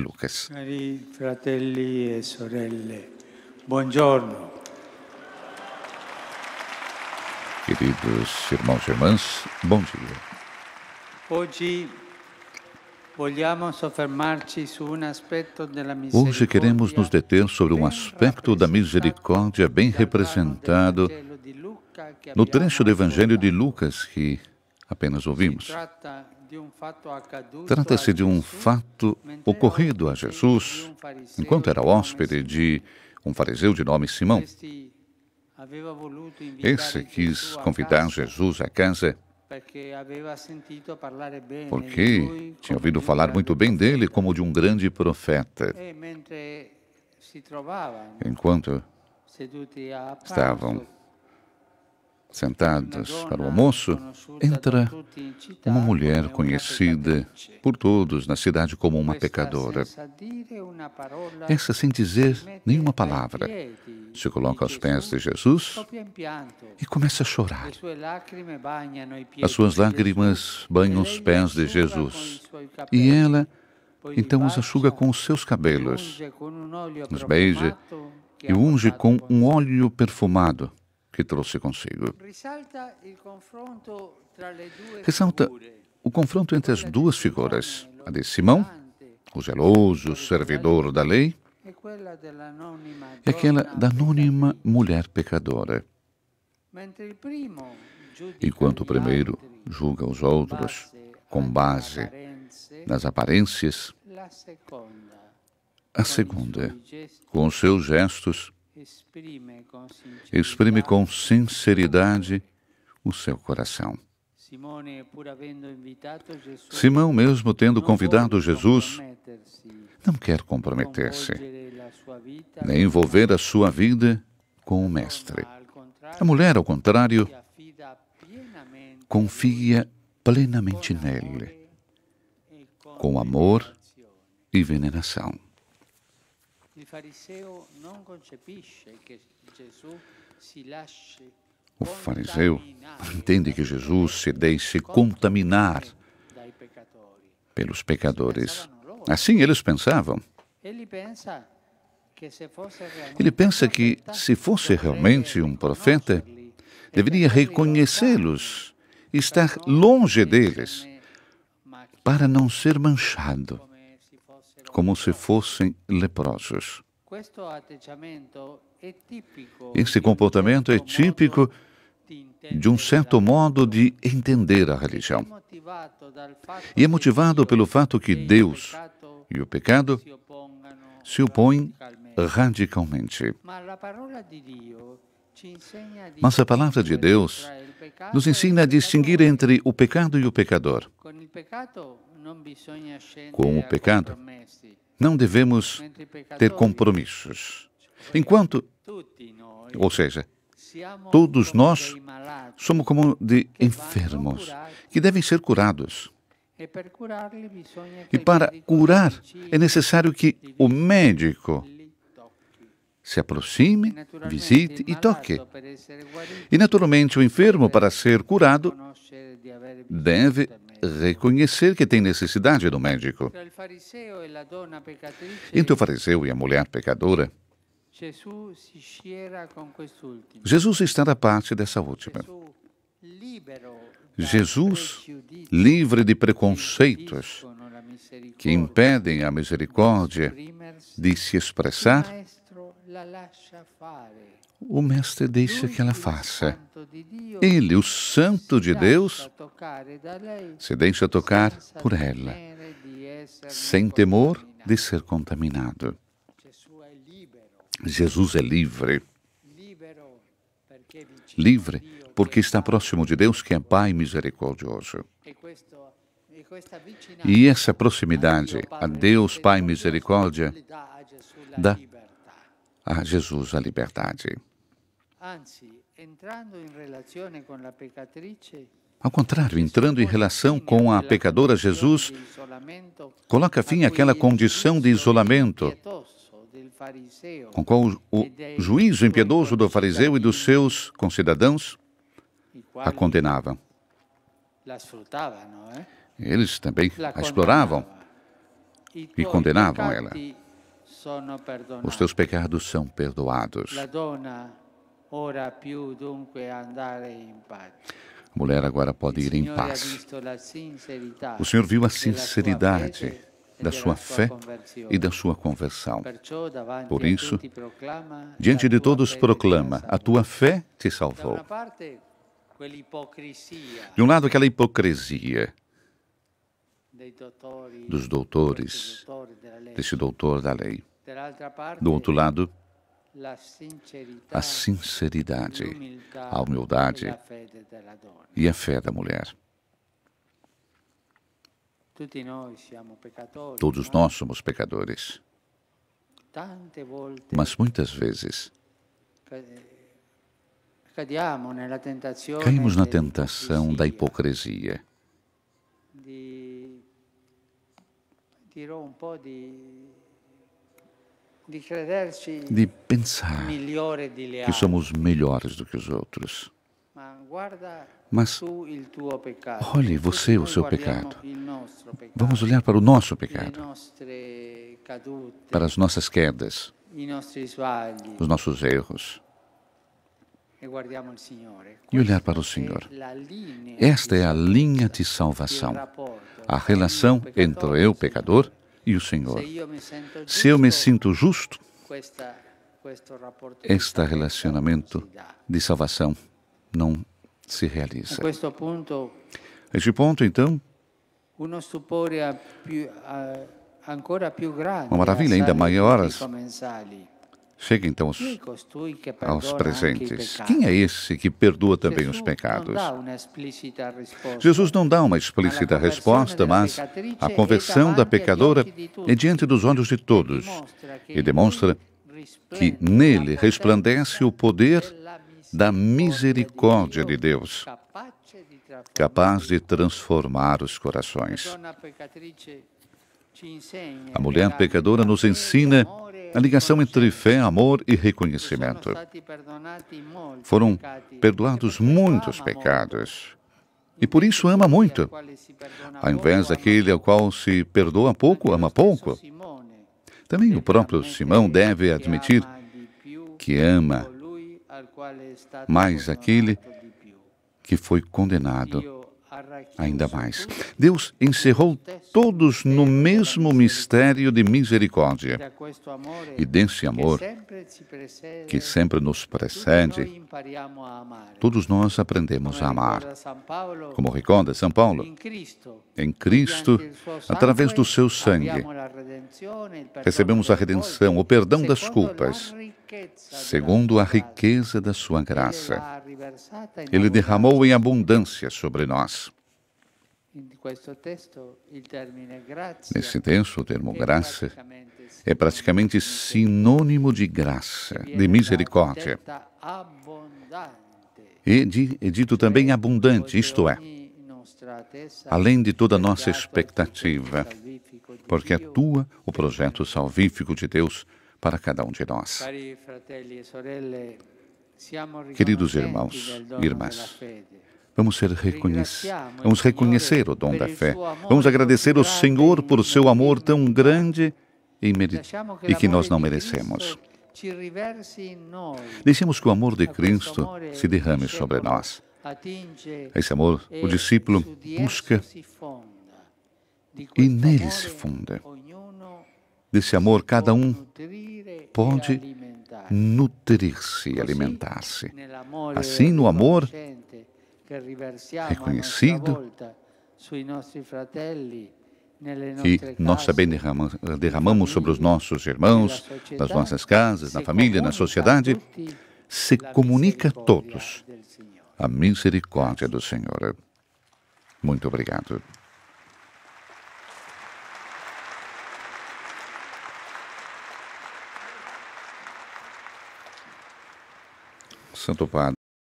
Lucas. Cari fratelli e sorelle, buongiorno. Queridos irmãos e irmãs, bom dia. Hoje Hoje queremos nos deter sobre um aspecto da misericórdia bem representado no trecho do Evangelho de Lucas que apenas ouvimos. Trata-se de um fato ocorrido a Jesus enquanto era hóspede de um fariseu de nome Simão. Esse quis convidar Jesus à casa porque tinha ouvido falar muito bem dele como de um grande profeta. Enquanto estavam sentados para o almoço, entra uma mulher conhecida por todos na cidade como uma pecadora. Essa, sem dizer nenhuma palavra, se coloca aos pés de Jesus e começa a chorar. As suas lágrimas banham os pés de Jesus e ela então os enxuga com os seus cabelos, os beija e unge com um óleo perfumado que trouxe consigo. Ressalta o confronto entre as duas figuras, a de Simão, o zeloso servidor da lei, e aquela da anônima mulher pecadora. Enquanto o primeiro julga os outros com base nas aparências, a segunda, com os seus gestos, exprime com sinceridade o seu coração. Simão, mesmo tendo convidado Jesus, não quer comprometer-se, nem envolver a sua vida com o Mestre. A mulher, ao contrário, confia plenamente nele, com amor e veneração. O fariseu entende que Jesus se deixe contaminar pelos pecadores. Assim ah, eles pensavam. Ele pensa que, se fosse realmente um profeta, deveria reconhecê-los, estar longe deles, para não ser manchado como se fossem leprosos. Esse comportamento é típico de um certo modo de entender a religião. E é motivado pelo fato que Deus e o pecado se opõem radicalmente. Mas a palavra de Deus nos ensina a distinguir entre o pecado e o pecador. Com o pecado, não devemos ter compromissos. Enquanto, ou seja, todos nós somos como de enfermos que devem ser curados. E para curar, é necessário que o médico se aproxime, visite e toque. E, naturalmente, o enfermo, para ser curado, deve reconhecer que tem necessidade do médico. Entre o fariseu e a mulher pecadora, Jesus está na parte dessa última. Jesus, livre de preconceitos que impedem a misericórdia de se expressar, o Mestre deixa que ela faça. Ele, o Santo de Deus, se deixa tocar por ela, sem temor de ser contaminado. Jesus é livre. Livre porque está próximo de Deus, que é Pai misericordioso. E essa proximidade a Deus, Pai misericórdia, dá a Jesus a liberdade. Ao contrário, entrando em relação com a pecadora, Jesus coloca fim àquela condição de isolamento com qual o juízo impiedoso do fariseu e dos seus concidadãos a condenava. Eh? Eles também a exploravam e condenavam ela. Os teus pecados são perdoados. A mulher agora pode ir em paz. O Senhor viu a sinceridade da sua fé e da sua conversão. Por isso, diante de todos proclama: a tua fé te salvou. De um lado, aquela hipocrisia dos doutores, desse doutor da lei. Do outro lado, a sinceridade, a humildade e a fé da mulher. Todos nós somos pecadores. Mas muitas vezes caímos na tentação da hipocrisia. De de pensar que somos melhores do que os outros. Mas olhe você o seu pecado. Vamos olhar para o nosso pecado, para as nossas quedas, os nossos erros. E olhar para o Senhor. Esta é a linha de salvação, a relação entre eu, pecador, e o Senhor. Se eu me sinto justo, este relacionamento de salvação não se realiza. Neste este ponto, então, uma maravilha ainda maior Chega então aos, aos presentes. Quem é esse que perdoa também os pecados? Jesus não dá uma explícita resposta, mas a conversão da é pecadora é diante dos olhos de todos e demonstra que nele resplandece o poder da misericórdia de Deus, capaz de transformar os corações. A mulher pecadora nos ensina a ligação entre fé, amor e reconhecimento. Foram perdoados muitos pecados e por isso ama muito. Ao invés daquele ao qual se perdoa pouco, ama pouco. Também o próprio Simão deve admitir que ama mais aquele que foi condenado ainda mais. Deus encerrou todos no mesmo mistério de misericórdia. E desse amor que sempre nos precede, todos nós aprendemos a amar. Como recorda São Paulo, em Cristo, através do seu sangue, recebemos a redenção, o perdão das culpas segundo a riqueza da sua graça. Ele derramou em abundância sobre nós. Nesse texto, o termo graça é praticamente sinônimo de graça, de misericórdia. E de, é dito também abundante, isto é, além de toda nossa expectativa, porque atua o projeto salvífico de Deus para cada um de nós. Queridos irmãos e irmãs, Vamos, ser reconhec vamos reconhecer o dom da fé. Vamos agradecer ao Senhor por seu amor tão grande e, e que nós não merecemos. Deixemos que o amor de Cristo se derrame sobre nós. Esse amor, o discípulo busca e nele se funda. Desse amor, cada um pode nutrir-se e assim, alimentar-se. Assim, no amor reconhecido que nós também derramamos, sobre os nossos irmãos, nas nossas casas, na família, na sociedade, se comunica a todos a misericórdia do Senhor. Muito obrigado. Santo Padre.